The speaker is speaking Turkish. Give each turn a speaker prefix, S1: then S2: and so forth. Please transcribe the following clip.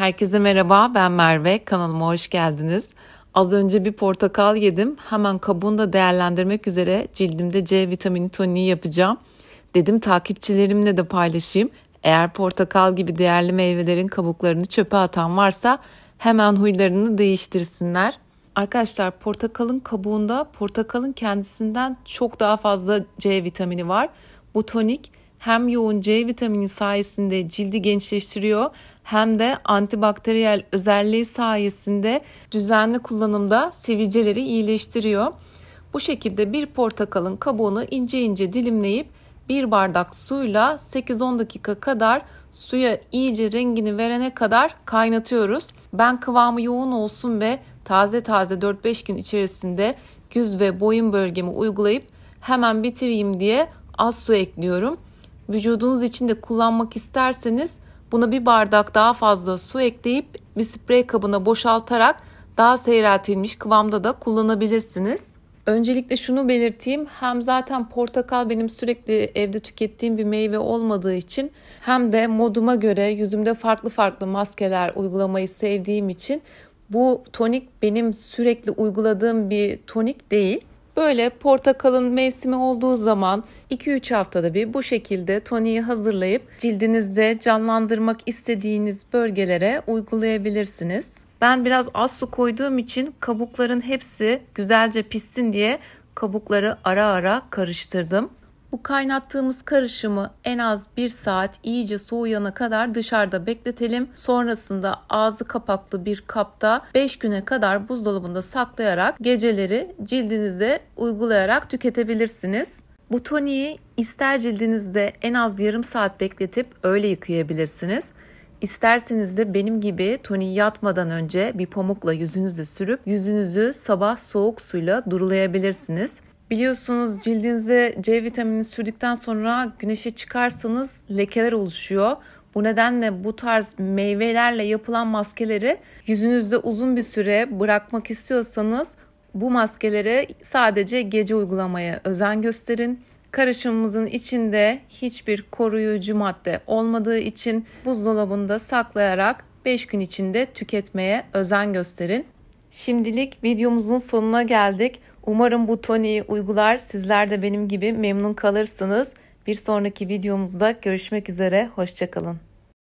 S1: Herkese merhaba, ben Merve. Kanalıma hoş geldiniz. Az önce bir portakal yedim. Hemen kabuğunu da değerlendirmek üzere cildimde C vitamini toniği yapacağım. Dedim takipçilerimle de paylaşayım. Eğer portakal gibi değerli meyvelerin kabuklarını çöpe atan varsa hemen huylarını değiştirsinler. Arkadaşlar portakalın kabuğunda portakalın kendisinden çok daha fazla C vitamini var. Bu tonik hem yoğun C vitamini sayesinde cildi gençleştiriyor hem de antibakteriyel özelliği sayesinde düzenli kullanımda sivilceleri iyileştiriyor. Bu şekilde bir portakalın kabuğunu ince ince dilimleyip bir bardak suyla 8-10 dakika kadar suya iyice rengini verene kadar kaynatıyoruz. Ben kıvamı yoğun olsun ve taze taze 4-5 gün içerisinde yüz ve boyun bölgemi uygulayıp hemen bitireyim diye az su ekliyorum. Vücudunuz için de kullanmak isterseniz Buna bir bardak daha fazla su ekleyip bir sprey kabına boşaltarak daha seyreltilmiş kıvamda da kullanabilirsiniz. Öncelikle şunu belirteyim. Hem zaten portakal benim sürekli evde tükettiğim bir meyve olmadığı için hem de moduma göre yüzümde farklı farklı maskeler uygulamayı sevdiğim için bu tonik benim sürekli uyguladığım bir tonik değil. Böyle portakalın mevsimi olduğu zaman 2-3 haftada bir bu şekilde toniği hazırlayıp cildinizde canlandırmak istediğiniz bölgelere uygulayabilirsiniz. Ben biraz az su koyduğum için kabukların hepsi güzelce pişsin diye kabukları ara ara karıştırdım. Bu kaynattığımız karışımı en az 1 saat iyice soğuyana kadar dışarıda bekletelim. Sonrasında ağzı kapaklı bir kapta 5 güne kadar buzdolabında saklayarak geceleri cildinize uygulayarak tüketebilirsiniz. Bu toniği ister cildinizde en az yarım saat bekletip öyle yıkayabilirsiniz. İsterseniz de benim gibi toniği yatmadan önce bir pamukla yüzünüzü sürüp yüzünüzü sabah soğuk suyla durulayabilirsiniz. Biliyorsunuz cildinize C vitamini sürdükten sonra güneşe çıkarsanız lekeler oluşuyor. Bu nedenle bu tarz meyvelerle yapılan maskeleri yüzünüzde uzun bir süre bırakmak istiyorsanız bu maskeleri sadece gece uygulamaya özen gösterin. Karışımımızın içinde hiçbir koruyucu madde olmadığı için buzdolabında saklayarak 5 gün içinde tüketmeye özen gösterin. Şimdilik videomuzun sonuna geldik. Umarım bu toniği uygular sizler de benim gibi memnun kalırsınız. Bir sonraki videomuzda görüşmek üzere, hoşçakalın.